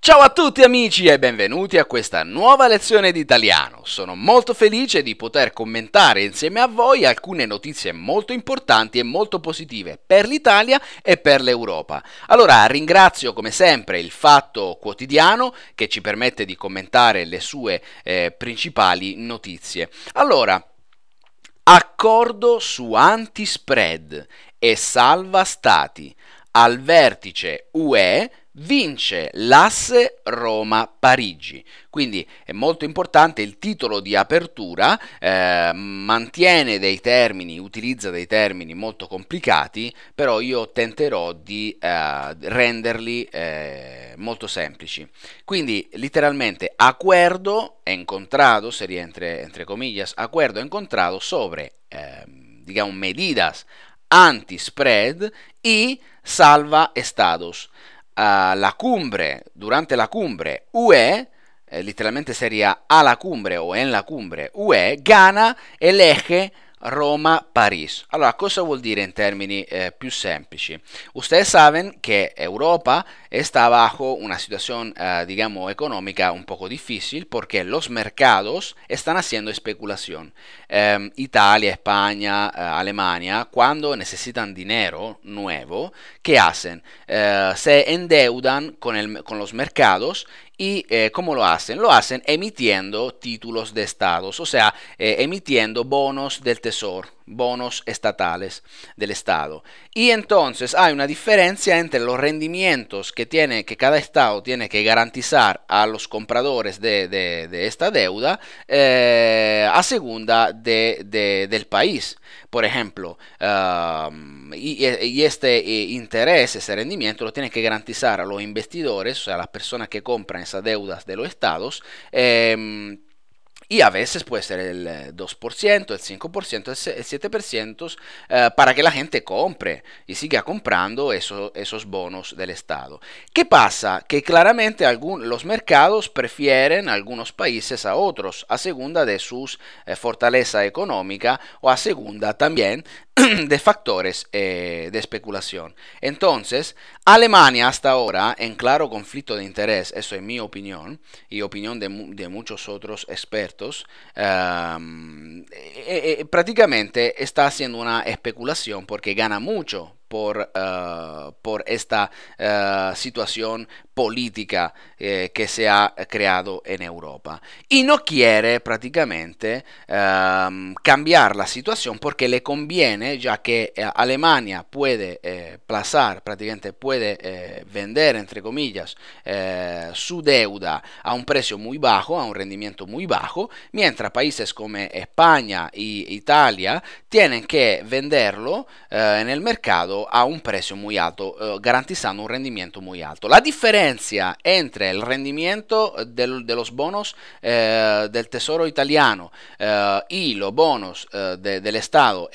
Ciao a tutti amici e benvenuti a questa nuova lezione di italiano. Sono molto felice di poter commentare insieme a voi alcune notizie molto importanti e molto positive per l'Italia e per l'Europa. Allora ringrazio come sempre il Fatto Quotidiano che ci permette di commentare le sue eh, principali notizie. Allora, accordo su anti-spread e salva stati. Al vertice UE vince l'asse Roma-Parigi. Quindi è molto importante il titolo di apertura, eh, mantiene dei termini, utilizza dei termini molto complicati, però io tenterò di eh, renderli eh, molto semplici. Quindi letteralmente acuerdo è incontrato, se rientra entre comillas, acuerdo e incontrado sobre, diciamo, medidas anti-spread e salva estados. Eh, la cumbre, durante la cumbre UE, eh, letteralmente seria a la cumbre o en la cumbre UE, Ghana elige Roma-Paris. Allora, cosa vuol dire in termini eh, più semplici? Ustedes saben che Europa sta bajo una situazione, eh, digamos, economica un poco difficile perché los mercados están haciendo especulación. Eh, Italia, España, eh, Alemania, quando necesitan dinero nuevo, che hacen? Eh, se endeudan con, el, con los mercados ¿Y eh, cómo lo hacen? Lo hacen emitiendo títulos de estados, o sea, eh, emitiendo bonos del tesoro bonos estatales del Estado. Y entonces hay una diferencia entre los rendimientos que, tiene, que cada Estado tiene que garantizar a los compradores de, esta deuda eh, a segunda de, del país. Por ejemplo, y, este eh, interés, ese rendimiento lo tiene que garantizar a los investidores, o sea, a las personas que compran esas deudas de los estados. Em, y a veces puede ser el 2%, eh, el 5%, el 7% eh, para que la gente compre y siga comprando esos bonos del Estado. ¿Qué pasa? Que claramente algunos los mercados prefieren algunos países a otros a segunda de sus eh, fortaleza económica o a segunda también de factores eh, de especulación. Entonces, Alemania hasta ahora, en claro conflicto de interés, eso es mi opinión y opinión de, muchos otros expertos, eh, eh, prácticamente está haciendo una especulación porque gana mucho por, por esta situación política eh, que se ha creato in Europa. E non quiere praticamente eh, cambiar la situazione perché le conviene, già che eh, Alemania puede eh, plazar, prácticamente puede eh, vender, entre comillas, eh, su deuda a un prezzo molto bajo, a un rendimento molto bajo, mientras paesi come España e Italia tienen che venderlo en el mercado a un prezzo molto alto, garantizzando un rendimento molto alto. La differenza entre el rendimiento de los bonos eh, del Tesoro italiano eh, y los bonos eh, del Estado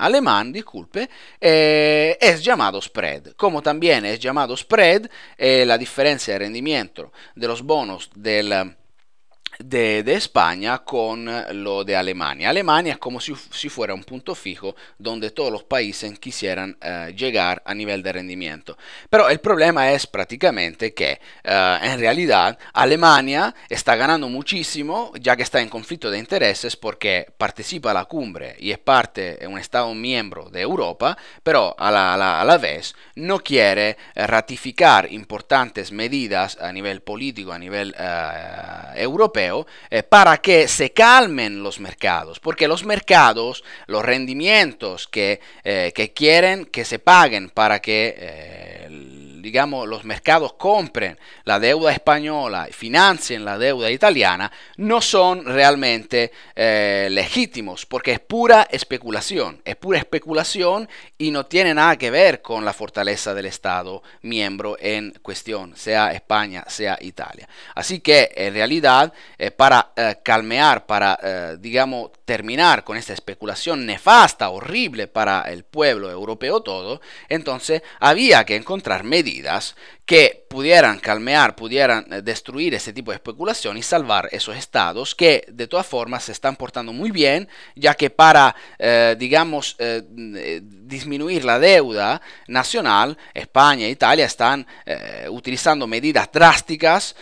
alemán, disculpe, es llamado spread. Como también es llamado spread, la diferencia de rendimiento de los bonos del de, España con lo de Alemania. Alemania es como si, si, fuera un punto fijo donde todos los países quisieran eh, llegar a nivel de rendimiento. Pero el problema es prácticamente que eh, en realidad Alemania está ganando muchísimo ya que está en conflicto de intereses porque participa a la cumbre y es parte, de un Estado miembro de Europa, pero a la, vez no quiere eh, ratificar importantes medidas a nivel político, a nivel europeo para que se calmen los mercados, porque los mercados, los rendimientos que, eh, que quieren que se paguen para que eh, digamos, los mercados compren la deuda española y financien la deuda italiana, no son realmente eh, legítimos, porque es pura especulación, es pura especulación y no tiene nada que ver con la fortaleza del Estado miembro en cuestión, sea España, sea Italia. Así que, en realidad, eh, para eh, calmear, para, digamos, terminar con esta especulación nefasta, horrible para el pueblo europeo todo, entonces había que encontrar medidas que pudieran calmear, pudieran eh, destruir ese tipo de especulación y salvar esos estados que de todas formas se están portando muy bien, ya que para, eh, digamos, eh, mm, disminuir la deuda nacional, España e Italia están utilizando medidas drásticas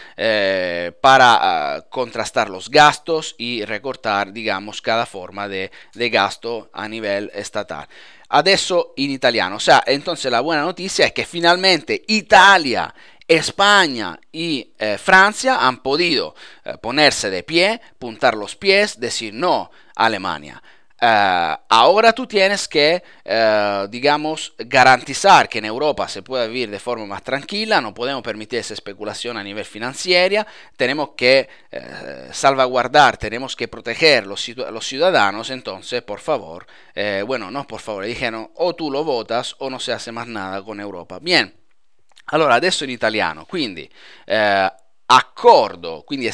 para ah, contrastar los gastos y recortar, digamos, cada forma de gasto a nivel estatal adesso in italiano. O sea, entonces la buena noticia es que finalmente Italia, España y eh, Francia han podido eh, ponerse de pie, puntar los pies, decir no a Alemania. Eh, ahora tú tienes que, eh, digamos, garantizar que en Europa se pueda vivir de forma más tranquila, no podemos permitir esa especulación a nivel financiero, tenemos que eh, salvaguardar, tenemos que proteger los, los ciudadanos, entonces, por favor, bueno, no, por favor, dijeron, o tú lo votas o no se hace más nada con Europa. Bien, ahora adesso in italiano, quindi accordo, quindi è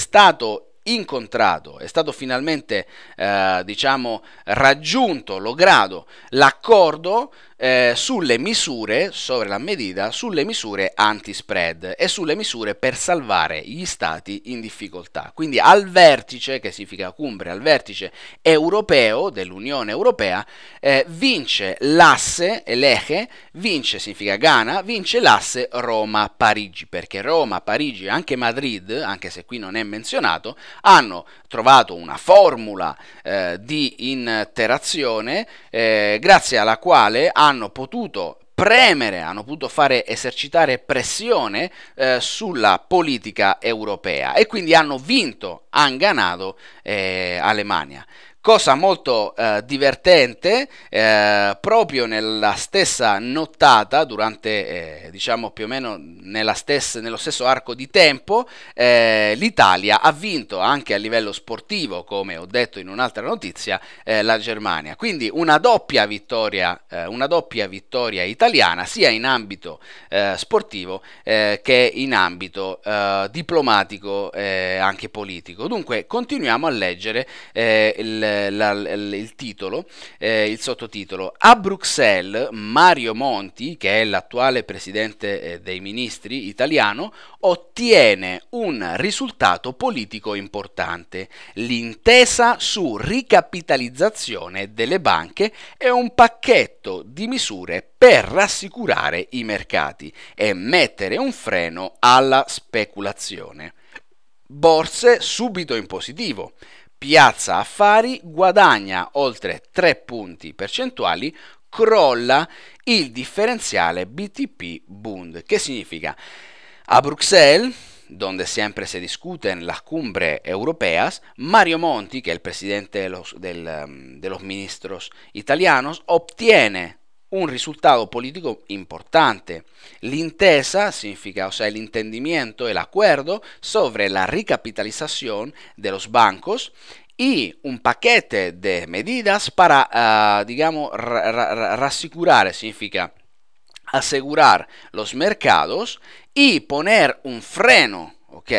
incontrato, è stato finalmente eh, diciamo, raggiunto, lograto l'accordo eh, sulle misure, sopra la medida, sulle misure anti-spread e sulle misure per salvare gli stati in difficoltà. Quindi al vertice, che significa cumbre, al vertice europeo dell'Unione Europea, eh, vince l'asse, Eleche, vince, significa Ghana, vince l'asse Roma-Parigi, perché Roma, Parigi e anche Madrid, anche se qui non è menzionato, hanno trovato una formula eh, di interazione eh, grazie alla quale hanno hanno potuto premere, hanno potuto fare esercitare pressione eh, sulla politica europea e quindi hanno vinto, hanno ganato eh, Alemania cosa molto eh, divertente eh, proprio nella stessa nottata durante eh, diciamo più o meno stessa, nello stesso arco di tempo eh, l'Italia ha vinto anche a livello sportivo come ho detto in un'altra notizia eh, la Germania quindi una doppia vittoria eh, una doppia vittoria italiana sia in ambito sportivo che in ambito diplomatico anche politico dunque continuiamo a leggere il eh, la, il titolo, eh, il sottotitolo. A Bruxelles Mario Monti, che è l'attuale presidente eh, dei ministri italiano, ottiene un risultato politico importante, l'intesa su ricapitalizzazione delle banche è un pacchetto di misure per rassicurare i mercati e mettere un freno alla speculazione. Borse subito in positivo. Piazza Affari guadagna oltre 3 punti percentuali, crolla il differenziale BTP Bund, che significa a Bruxelles dove sempre si discute nella cumbre europea, Mario Monti, che è il presidente de los, del, um, de ministros italianos, ottiene un resultado político importante. L'intesa significa, o sea, el entendimiento, el acuerdo sobre la recapitalización de los bancos y un paquete de medidas para, ah, digamos, significa asegurar los mercados y poner un freno ok...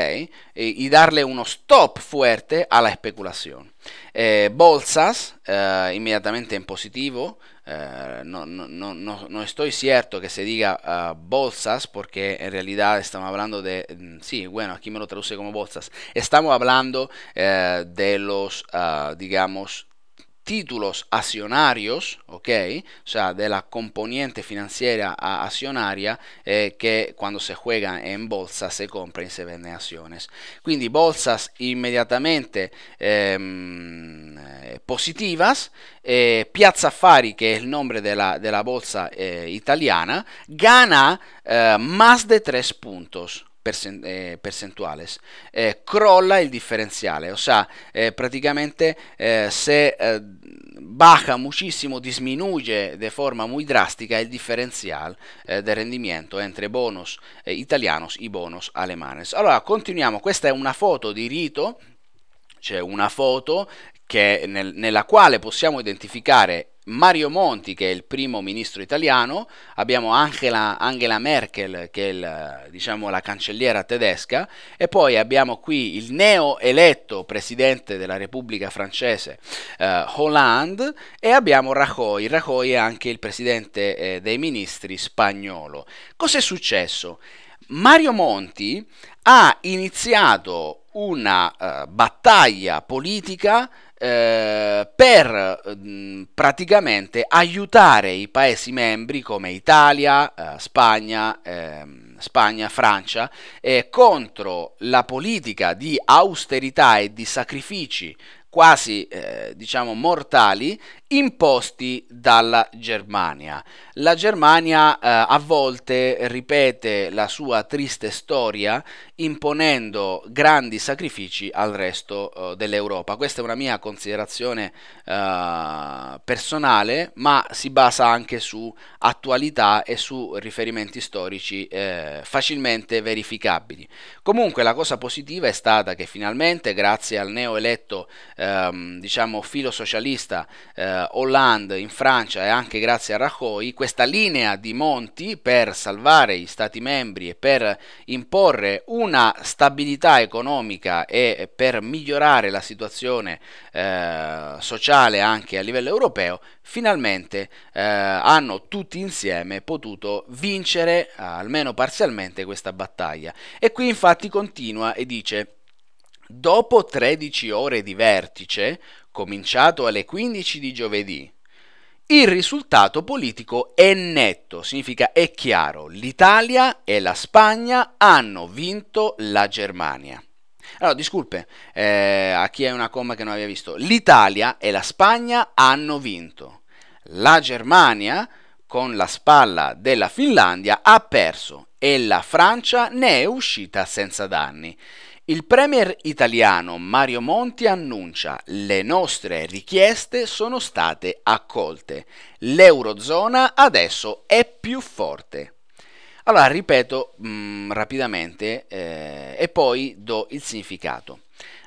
y, darle un stop fuerte a la especulación. Eh, bolsas, eh, inmediatamente en positivo, eh, no, no, no, no, estoy cierto que se diga eh, bolsas, porque en realidad estamos hablando de, mm, sí, bueno, aquí me lo traduce como bolsas, estamos hablando eh, de los, digamos, títulos accionarios, ¿ok? O sea, de la componente financiera accionaria eh, que cuando se juega en bolsa se compra y se vende acciones. Quindi bolsas inmediatamente ehm, eh, positivas, eh, Piazza Affari que es el nombre de la bolsa italiana, gana más de 3 puntos. Eh, percentuales, eh, crolla il differenziale ossia sea, eh, prácticamente eh, se eh, baja moltissimo disminuye de forma muy drástica el diferencial eh, del rendimento entre bonus italianos e bonus alemanes. Allora, continuiamo, questa è una foto di Rito, cioè una foto che, nel, nella quale possiamo identificare Mario Monti che è il primo ministro italiano, abbiamo Angela, Angela Merkel che è il, diciamo, la cancelliera tedesca e poi abbiamo qui il neo eletto presidente della Repubblica francese eh, Hollande e abbiamo Rajoy, Rajoy è anche il presidente eh, dei ministri spagnolo. Cos'è successo? Mario Monti ha iniziato una uh, battaglia politica eh, per mh, mm, praticamente aiutare i paesi membri come Italia, eh, Spagna, ehm, Spagna, Francia eh, contro la politica di austerità e di sacrifici quasi eh, diciamo mortali imposti dalla Germania. La Germania eh, a volte ripete la sua triste storia imponendo grandi sacrifici al resto eh, dell'Europa. Questa è una mia considerazione eh, personale, ma si basa anche su attualità e su riferimenti storici eh, facilmente verificabili. Comunque la cosa positiva è stata che finalmente grazie al neoeletto ehm, diciamo filosocialista eh, Hollande in Francia e anche grazie a Rajoy, questa linea di Monti per salvare gli Stati membri e per imporre una stabilità economica e per migliorare la situazione eh, sociale anche a livello europeo, finalmente eh, hanno tutti insieme potuto vincere, almeno parzialmente, questa battaglia. E qui infatti continua e dice Dopo 13 ore di vertice, cominciato alle 15 di giovedì, il risultato politico è netto, significa è chiaro, l'Italia e la Spagna hanno vinto la Germania. Allora, disculpe eh, a chi è una comma che non aveva visto. L'Italia e la Spagna hanno vinto. La Germania, con la spalla della Finlandia, ha perso e la Francia ne è uscita senza danni. Il premier italiano Mario Monti annuncia le nostre richieste sono state accolte, l'Eurozona adesso è più forte. Allora ripeto mh, mm, rapidamente eh, e poi do il significato.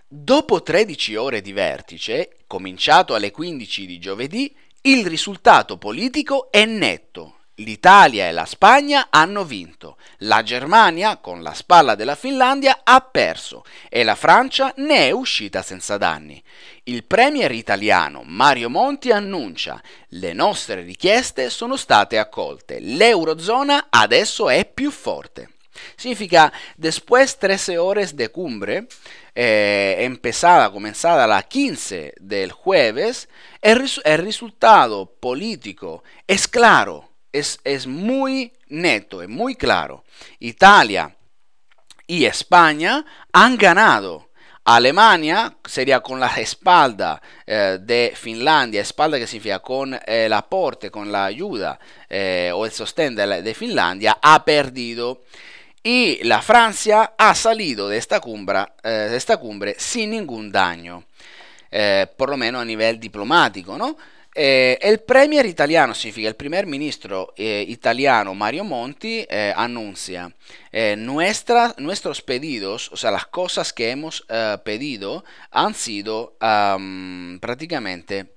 Dopo 13 ore di vertice, cominciato alle 15 di giovedì, il risultato politico è netto, L'Italia e la Spagna hanno vinto, la Germania con la spalla della Finlandia ha perso e la Francia ne è uscita senza danni. Il premier italiano Mario Monti annuncia le nostre richieste sono state accolte, l'Eurozona adesso è più forte. Significa, después 13 horas de cumbre, eh, empezada, comenzada la 15 del jueves, el, el resultado político es claro. es, muy neto, es muy claro. Italia y España han ganado. Alemania sería con la espalda eh, de Finlandia, espalda que significa con eh, el aporte, con la ayuda eh, o el sostén de, Finlandia, ha perdido. Y la Francia ha salido de esta, de esta cumbre sin ningún daño, por lo menos a nivel diplomático, ¿no? El eh, premier italiano, significa el primer ministro eh, italiano Mario Monti, eh, anuncia nuestros pedidos, o sea, las cosas que hemos pedido han sido prácticamente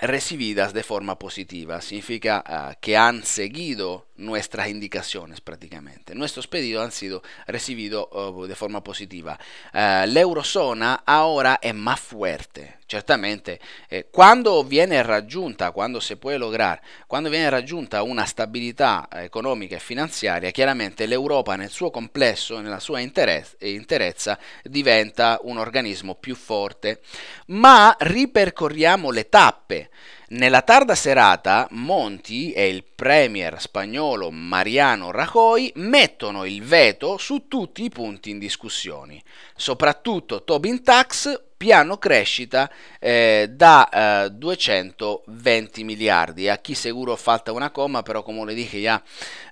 recibidas de forma positiva. Significa ah, que han seguido nuestras indicaciones prácticamente. Nuestros pedidos han sido recibidos uh, de forma positiva. Uh, la eurozona ahora es más fuerte, certamente. Eh, cuando viene raggiunta, cuando se puede lograr, cuando viene raggiunta una stabilità economica e finanziaria, chiaramente l'Europa nel suo complesso, nella sua interezza, diventa un organismo più forte. Ma ripercorriamo le tappe. Nella tarda serata Monti e il premier spagnolo Mariano Rajoy mettono il veto su tutti i punti in discussione, soprattutto Tobin Tax, piano crescita eh, da eh, 220 miliardi. A chi seguro ho fatto una comma, però come le dije ya,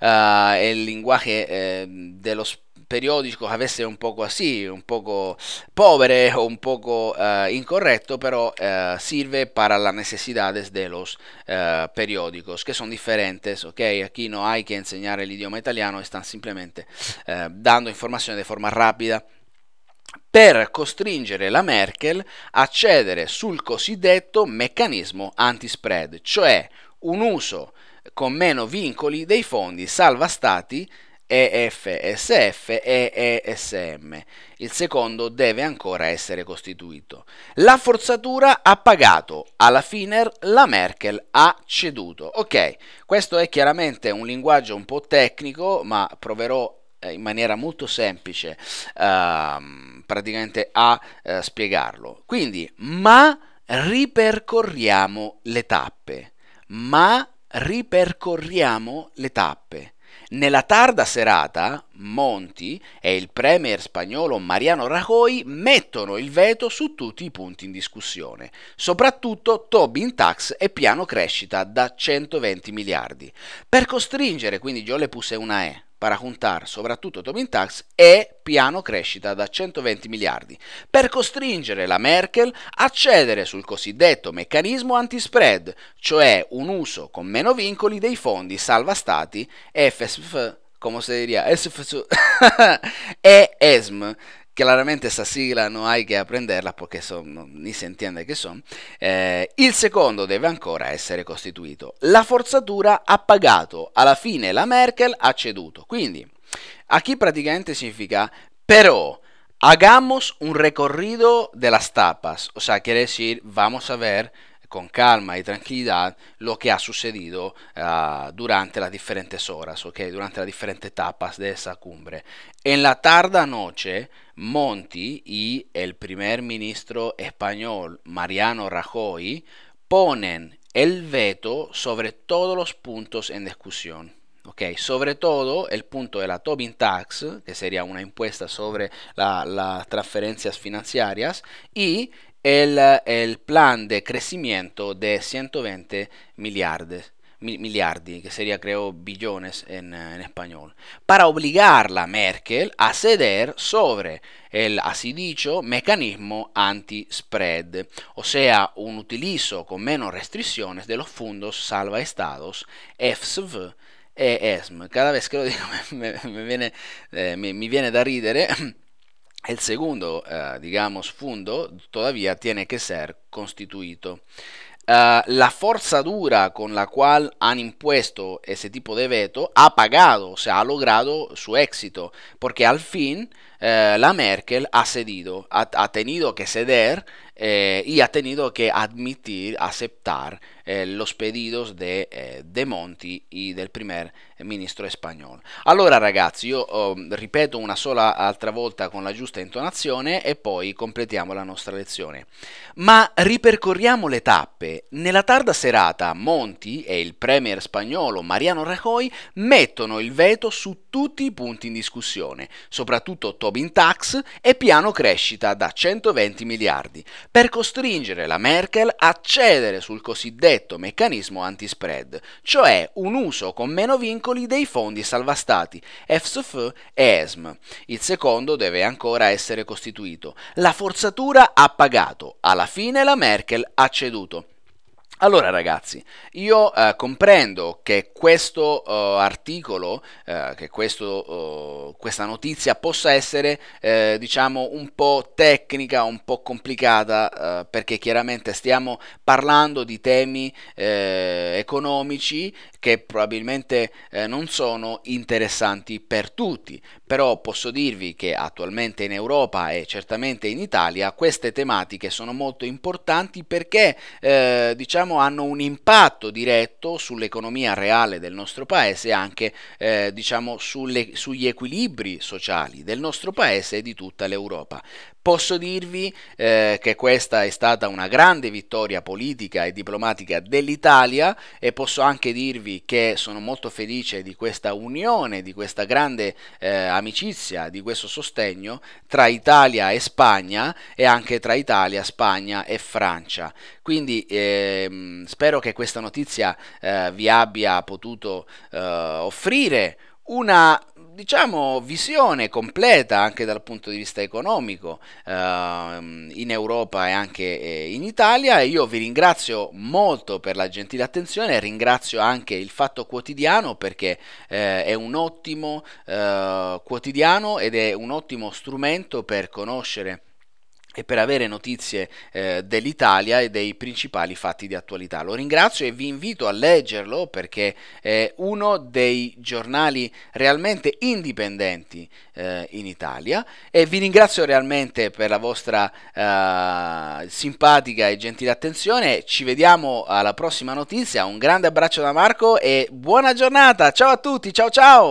uh, el lenguaje eh, eh de los periodico avesse un poco così, un poco povere o un poco eh, incorrecto, pero eh, sirve para las necesidades de los eh, periódicos, que son diferentes, ¿ok? Aquí no hay que enseñar el idioma italiano, semplicemente simplemente eh, dando informazioni de forma rapida per costringere la Merkel a cedere sul cosiddetto meccanismo anti-spread, cioè un uso con meno vincoli dei fondi salva stati EFSF e ESM. Il secondo deve ancora essere costituito. La forzatura ha pagato, alla fine la Merkel ha ceduto. Ok, questo è chiaramente un linguaggio un po' tecnico, ma proverò eh, in maniera molto semplice uh, praticamente a uh, spiegarlo. Quindi, ma ripercorriamo le tappe. Ma ripercorriamo le tappe. Nella tarda serata, Monti e il premier spagnolo Mariano Rajoy mettono il veto su tutti i punti in discussione, soprattutto Tobin Tax e piano crescita da 120 miliardi, per costringere quindi Giolepus Pusse una E para juntar soprattutto Tobin Tax e piano crescita da 120 miliardi per costringere la Merkel a cedere sul cosiddetto meccanismo anti-spread, cioè un uso con meno vincoli dei fondi salva stati FSF come se diria, e ESM chiaramente questa sigla non hai che apprenderla perché son, non ni si intende che sono. Eh, il secondo deve ancora essere costituito. La forzatura ha pagato, alla fine la Merkel ha ceduto. Quindi, a chi praticamente significa però hagamos un recorrido de las tapas, o sea, quiere decir, vamos a ver con calma y tranquilidad lo que ha sucedido ah, durante las diferentes horas, ok, durante las diferentes etapas de esa cumbre. En la tarda noche, Monti y el primer ministro español Mariano Rajoy ponen el veto sobre todos los puntos en discusión. Sobre todo el punto de la Tobin Tax, que sería una impuesta sobre las transferencias financieras, y eh, el, plan de crecimiento de 120 mil miliardi, que sería creo billones eh, en, español, para obligarla, a Merkel a ceder sobre el así dicho mecanismo anti-spread, o sea, un utilizo con menos restricciones de los fondos salva estados EFSV e ESM. E Cada vez que lo digo me, viene, a eh, me, viene ridere. El segundo, eh, digamos, fondo todavía tiene que ser constituido. Eh, la fuerza dura con la cual han impuesto ese tipo de veto ha pagado, o ha logrado su éxito, porque al fin Eh, la Merkel ha cedido, ha, ha tenido que ceder eh, y ha tenido que admitir, aceptar eh, los pedidos de, eh, de, Monti y del primer ministro espagnolo. Allora ragazzi, io oh, ripeto una sola altra volta con la giusta intonazione e poi completiamo la nostra lezione. Ma ripercorriamo le tappe. Nella tarda serata Monti e il premier spagnolo Mariano Rajoy mettono il veto su tutti i punti in discussione, soprattutto Tobin Tax e piano crescita da 120 miliardi per costringere la Merkel a cedere sul cosiddetto meccanismo anti-spread, cioè un uso con meno vincoli dei fondi salvastati EFSF e ESM. Il secondo deve ancora essere costituito. La forzatura ha pagato, alla fine la Merkel ha ceduto. Allora ragazzi, io eh, comprendo che questo eh, articolo articolo, eh, che questo, oh, questa notizia possa essere eh, diciamo un po' tecnica, un po' complicata, eh, perché chiaramente stiamo parlando di temi eh, economici che probabilmente non sono interessanti per tutti, però posso dirvi che attualmente in Europa e certamente in Italia queste tematiche sono molto importanti perché eh, diciamo hanno un impatto diretto sull'economia reale del nostro paese anche anche eh, diciamo, sulle, sugli equilibri sociali del nostro paese e di tutta l'Europa. Posso dirvi eh, che questa è stata una grande vittoria politica e diplomatica dell'Italia e posso anche dirvi che sono molto felice di questa unione, di questa grande eh, amicizia, di questo sostegno tra Italia e Spagna e anche tra Italia, Spagna e Francia. Quindi ehm, spero che questa notizia eh, vi abbia potuto eh, offrire una diciamo, visione completa anche dal punto di vista economico ehm, in Europa e anche eh, in Italia. Io vi ringrazio molto per la gentile attenzione, ringrazio anche il Fatto Quotidiano perché eh, è un ottimo eh, quotidiano ed è un ottimo strumento per conoscere e per avere notizie eh, dell'Italia e dei principali fatti di attualità. Lo ringrazio e vi invito a leggerlo perché è uno dei giornali realmente indipendenti eh, in Italia e vi ringrazio realmente per la vostra eh, simpatica e gentile attenzione. Ci vediamo alla prossima notizia, un grande abbraccio da Marco e buona giornata. Ciao a tutti, ciao ciao!